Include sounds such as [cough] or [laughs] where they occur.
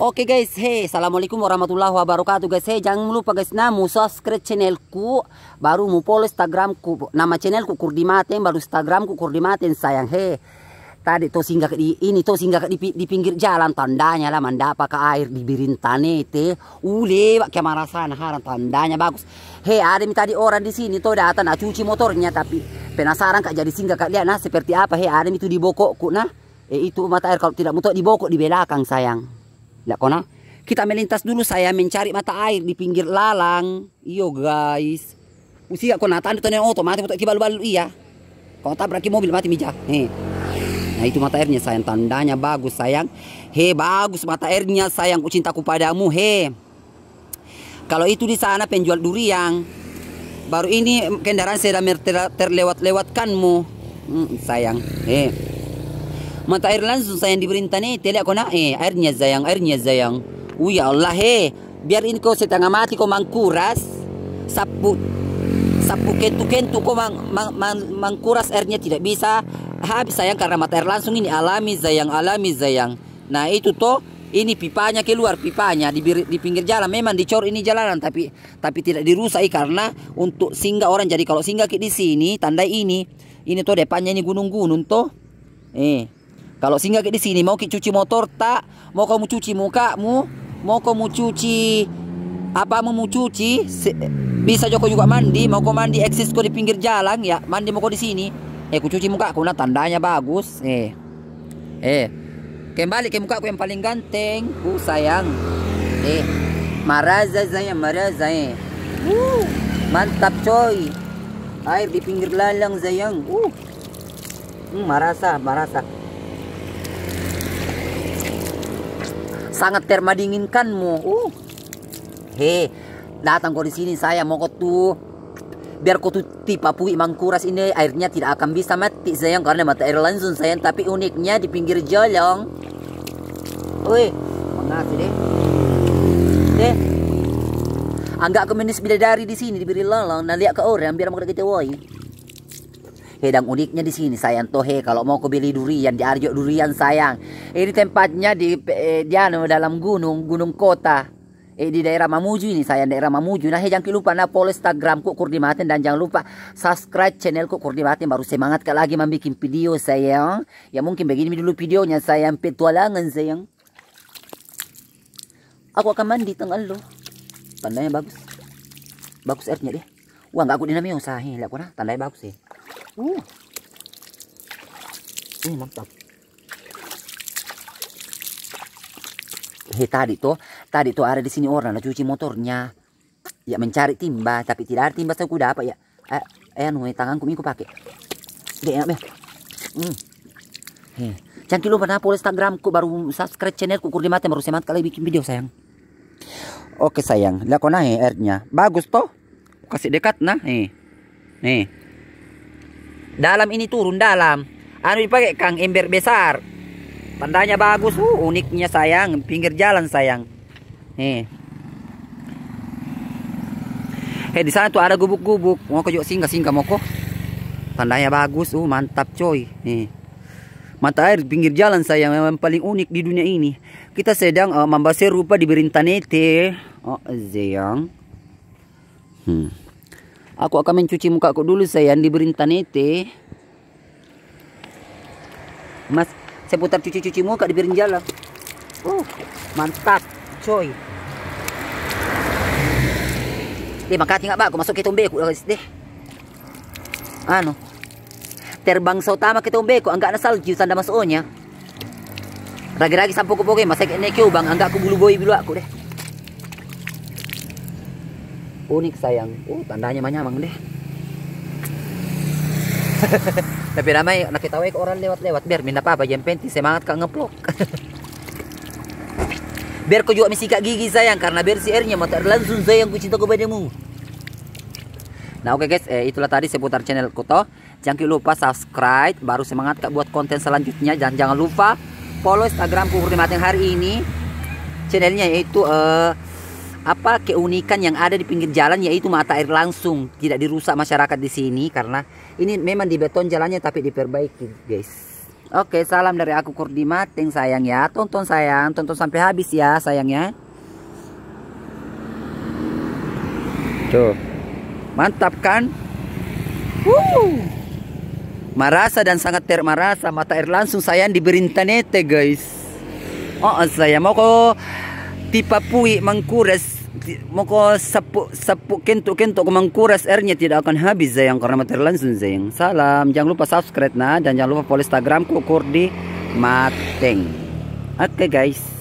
Oke okay guys, hey, assalamualaikum warahmatullahi wabarakatuh guys. Hey, jangan lupa guys, namu subscribe channelku, baru mu follow Instagramku. Nama channelku maten, baru Instagramku maten sayang. Hey, tadi tuh singgah di ini tuh singgah di, di pinggir jalan tandanya lah manda pakai air di birintane itu. Ule, uh, ke marasan haran tandanya bagus. heh ada tadi orang di sini tuh datang nah, cuci motornya tapi penasaran kak jadi singgah kak lihat nah seperti apa. heh ada itu di bokokku nah. Eh, itu mata air kalau tidak mutok di bokok di belakang sayang. Lihat kona. Kita melintas dulu saya mencari mata air di pinggir lalang. Iyo guys. Usia kona tanda tonel otomatis untuk kibal balu iya. Kau tabrak mobil mati mija. Hei. Nah itu mata airnya sayang tandanya bagus sayang. He bagus mata airnya sayang ku cintaku padamu he. Kalau itu di sana penjual durian. Baru ini kendaraan sedang terlewat-lewatkanmu. Hmm, sayang. He mata air langsung saya yang diperintah nih Tidak kau nak eh airnya sayang airnya sayang oh ya Allah he biar ini kau setengah mati kau mangkuras sapu sapu kentu kentu kau mang, mang, mang, mangkuras airnya tidak bisa habis sayang karena mata air langsung ini alami sayang alami sayang nah itu toh ini pipanya keluar pipanya di, di pinggir jalan memang dicor ini jalanan tapi tapi tidak dirusak karena untuk singgah orang jadi kalau singgah ke di sini tanda ini ini tuh depannya ini gunung-gunung tuh eh kalau singgah di sini mau kita cuci motor tak, mau kamu cuci muka mu? mau kamu cuci apa mau cuci bisa Joko juga mandi, mau kau mandi eksis kau di pinggir jalan ya, mandi mau kau di sini. Eh ku cuci muka aku nah tandanya bagus. Eh. Eh. Kembali ke muka aku yang paling ganteng, ku sayang. Eh. Maraza saya maraza eh. Uh, mantap coy. Air di pinggir lalang sayang. Uh. Hmm, marasa, marasa. sangat termadinginkanmu. Uh. He, datang kau di sini saya mau kau tuh biar kau tuh tipa pui mangkuras ini airnya tidak akan bisa mati sayang karena mata air langsung sayang tapi uniknya di pinggir jalan woi mengasih deh deh anggap kemenis bidadari di sini diberi lolong dan lihat ke orang biar mereka kita woi Hedang uniknya di sini sayang tohe kalau mau kau beli durian di Arjo durian sayang. Ini eh, tempatnya di eh, di anu dalam gunung, gunung kota. Eh, di daerah Mamuju ini sayang daerah Mamuju. Nah, eh, jangan lupa nah follow Instagram ku Matin dan jangan lupa subscribe channel ku Matin baru semangat kali lagi membuat video sayang. Ya mungkin begini dulu videonya sayang petualangan sayang. Aku akan mandi tengah lo. Tandanya bagus. Bagus airnya deh. Wah, enggak aku dinamio sahih lah aku nah, tandanya bagus sih. Ya. Uh. Ini mantap. Hei, tadi tuh, tadi tuh ada di sini orang lah cuci motornya. Ya mencari timba, tapi tidak ada timba saya dapat ya. Eh, eh anu, eh, tanganku aku pakai. Dia enak, ya. Hmm. Hei, jangan lupa nah, follow Instagramku baru subscribe channelku kurdi mati baru semangat kali bikin video sayang. Oke sayang, lihat kau naik airnya. Bagus toh. Kasih dekat nah, nih. Nih dalam ini turun dalam anu dipakai kang ember besar tandanya bagus uh, uniknya sayang pinggir jalan sayang nih Hei eh, di sana tuh ada gubuk-gubuk mau kejok singgah singgah mau tandanya bagus uh mantap coy nih mata air pinggir jalan sayang memang paling unik di dunia ini kita sedang uh, eh, membahas rupa di Berintanete oh eh, sayang hmm Aku akan mencuci muka aku dulu sayang di berintanete. Mas, saya putar cuci-cuci muka di jalan, Uh, mantap, coy. Eh, makati nggak bak, aku masuk ke tombe aku deh. Anu, terbang sautama ke tombe aku, anggak nasal jiu tanda masuknya. Ragi-ragi sampo masa kayak kene bang, anggap aku bulu boy bulu aku deh unik sayang uh tandanya banyak bang deh [laughs] tapi ramai kita wae orang lewat-lewat biar minta apa yang penti semangat kak ngeplok [laughs] biar kau juga kak gigi sayang karena biar si airnya mata langsung sayang ku cinta kepadamu Nah oke okay guys, eh, itulah tadi seputar channel Kuto. Jangan lupa subscribe, baru semangat kak buat konten selanjutnya. Dan jangan lupa follow Instagramku mateng hari ini. Channelnya yaitu eh, apa keunikan yang ada di pinggir jalan yaitu mata air langsung tidak dirusak masyarakat di sini karena ini memang di beton jalannya tapi diperbaiki guys oke salam dari aku Kurdi Mateng sayang ya tonton sayang tonton sampai habis ya sayangnya tuh mantap kan Woo. marasa dan sangat termarasa mata air langsung sayang diberi Berintanete guys oh saya mau kok ti pui mengkuras, moko sepuk sepuk kentuk kentuk mengkuras airnya tidak akan habis sayang karena materi langsung sayang salam jangan lupa subscribe nah dan jangan lupa follow instagramku kurdi mateng oke okay, guys